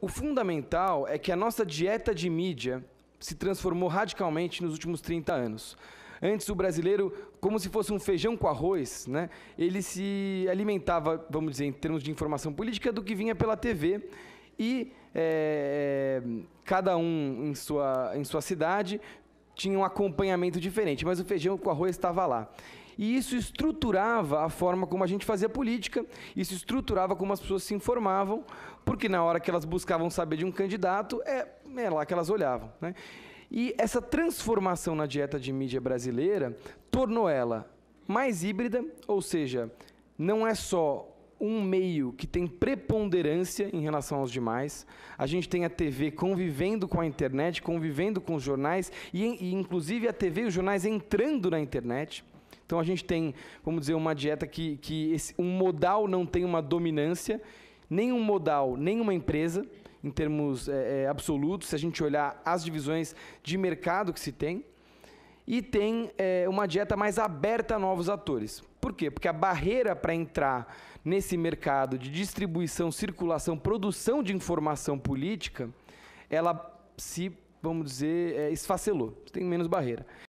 O fundamental é que a nossa dieta de mídia se transformou radicalmente nos últimos 30 anos. Antes o brasileiro, como se fosse um feijão com arroz, né? Ele se alimentava, vamos dizer, em termos de informação política, do que vinha pela TV e é, cada um em sua, em sua cidade tinha um acompanhamento diferente, mas o feijão com arroz estava lá. E isso estruturava a forma como a gente fazia política, isso estruturava como as pessoas se informavam, porque na hora que elas buscavam saber de um candidato, é, é lá que elas olhavam. Né? E essa transformação na dieta de mídia brasileira tornou ela mais híbrida, ou seja, não é só um meio que tem preponderância em relação aos demais. A gente tem a TV convivendo com a internet, convivendo com os jornais e, e inclusive a TV e os jornais entrando na internet. Então a gente tem, vamos dizer, uma dieta que, que esse, um modal não tem uma dominância, nem um modal, nem uma empresa, em termos é, é, absolutos, se a gente olhar as divisões de mercado que se tem, e tem é, uma dieta mais aberta a novos atores. Por quê? Porque a barreira para entrar nesse mercado de distribuição, circulação, produção de informação política, ela se, vamos dizer, é, esfacelou. Tem menos barreira.